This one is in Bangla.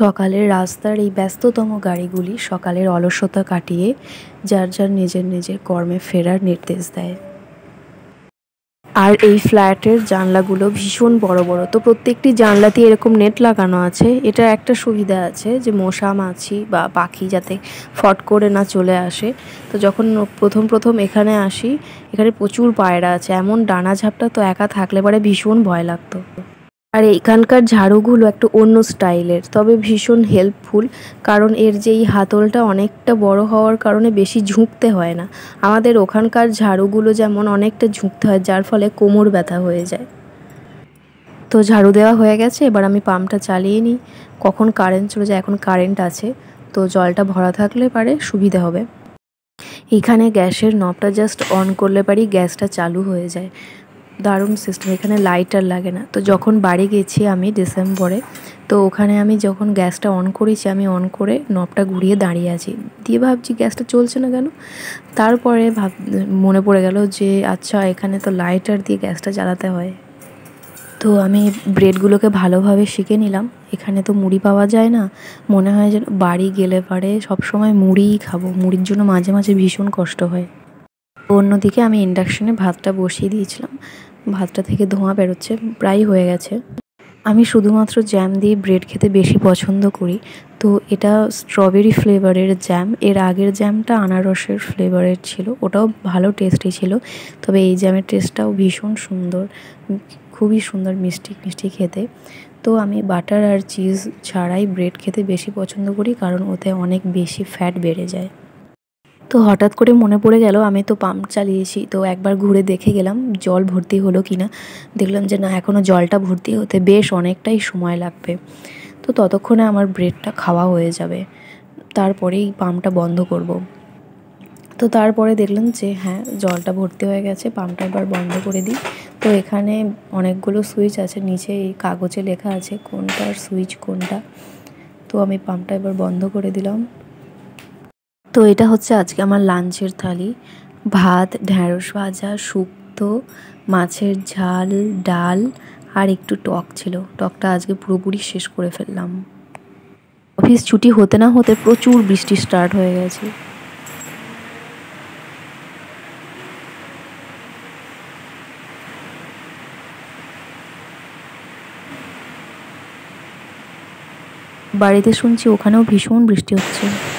সকালের রাস্তার এই ব্যস্ততম গাড়িগুলি সকালের অলসতা কাটিয়ে যার যার নিজের নিজের কর্মে ফেরার নির্দেশ দেয় আর এই ফ্ল্যাটের জানলাগুলো ভীষণ বড় বড় তো প্রত্যেকটি জানলাতে এরকম নেট লাগানো আছে এটা একটা সুবিধা আছে যে মশা মাছি বা পাখি যাতে ফট করে না চলে আসে তো যখন প্রথম প্রথম এখানে আসি এখানে প্রচুর পায়রা আছে এমন ডানা ঝাপটা তো একা থাকলে পরে ভীষণ ভয় লাগতো আর এইখানকার ঝাড়ুগুলো একটু অন্য স্টাইলের তবে ভীষণ হেল্পফুল কারণ এর যে এই হাতলটা অনেকটা বড় হওয়ার কারণে বেশি ঝুঁকতে হয় না আমাদের ওখানকার ঝাড়ুগুলো যেমন অনেকটা ঝুঁকতে হয় যার ফলে কোমর ব্যথা হয়ে যায় তো ঝাড়ু দেওয়া হয়ে গেছে এবার আমি পাম্পটা চালিয়ে নিই কখন কারেন্ট চলে যায় এখন কারেন্ট আছে তো জলটা ভরা থাকলে পারে সুবিধা হবে এখানে গ্যাসের নবটা জাস্ট অন করলে পারি গ্যাসটা চালু হয়ে যায় দারুণ সিস্টেম এখানে লাইটার লাগে না তো যখন বাড়ি গেছি আমি ডিসেম্বরে তো ওখানে আমি যখন গ্যাসটা অন করেছি আমি অন করে নবটা ঘুরিয়ে দাঁড়িয়ে আছি দিয়ে ভাবছি গ্যাসটা চলছে না কেন তারপরে ভাব মনে পড়ে গেল যে আচ্ছা এখানে তো লাইটার দিয়ে গ্যাসটা জ্বালাতে হয় তো আমি ব্রেডগুলোকে ভালোভাবে শিখে নিলাম এখানে তো মুড়ি পাওয়া যায় না মনে হয় যেন বাড়ি গেলে পারে সবসময় মুড়িই খাবো মুড়ির জন্য মাঝে মাঝে ভীষণ কষ্ট হয় অন্যদিকে আমি ইন্ডাকশনে ভাতটা বসিয়ে দিয়েছিলাম ভাতটা থেকে ধোঁয়া বেরোচ্ছে প্রায় হয়ে গেছে আমি শুধুমাত্র জ্যাম দিয়ে ব্রেড খেতে বেশি পছন্দ করি তো এটা স্ট্রবেরি ফ্লেভারের জ্যাম এর আগের জ্যামটা আনারসের ফ্লেভারের ছিল ওটাও ভালো টেস্টি ছিল তবে এই জ্যামের টেস্টটাও ভীষণ সুন্দর খুবই সুন্দর মিষ্টি মিষ্টি খেতে তো আমি বাটার আর চিজ ছাড়াই ব্রেড খেতে বেশি পছন্দ করি কারণ ওতে অনেক বেশি ফ্যাট বেড়ে যায় তো হঠাৎ করে মনে পড়ে গেল আমি তো পাম্প চালিয়েছি তো একবার ঘুরে দেখে গেলাম জল ভর্তি হলো কি না দেখলাম যে না এখনও জলটা ভর্তি হতে বেশ অনেকটাই সময় লাগবে তো ততক্ষণে আমার ব্রেডটা খাওয়া হয়ে যাবে তারপরেই পাম্পটা বন্ধ করব। তো তারপরে দেখলাম যে হ্যাঁ জলটা ভর্তি হয়ে গেছে পাম্পটা এবার বন্ধ করে দিই তো এখানে অনেকগুলো সুইচ আছে নিচে এই কাগজে লেখা আছে কোনটার সুইচ কোনটা তো আমি পাম্পটা এবার বন্ধ করে দিলাম তো এটা হচ্ছে আজকে আমার লাঞ্চের থালি ভাত ঢ্যাঁড়স ভাজা শুক্তো মাছের ঝাল ডাল আর একটু টক ছিল টকটা আজকে পুরোপুরি শেষ করে ফেললাম অফিস ছুটি হতে না হতে প্রচুর বৃষ্টি স্টার্ট হয়ে গেছে বাড়িতে শুনছি ওখানেও ভীষণ বৃষ্টি হচ্ছে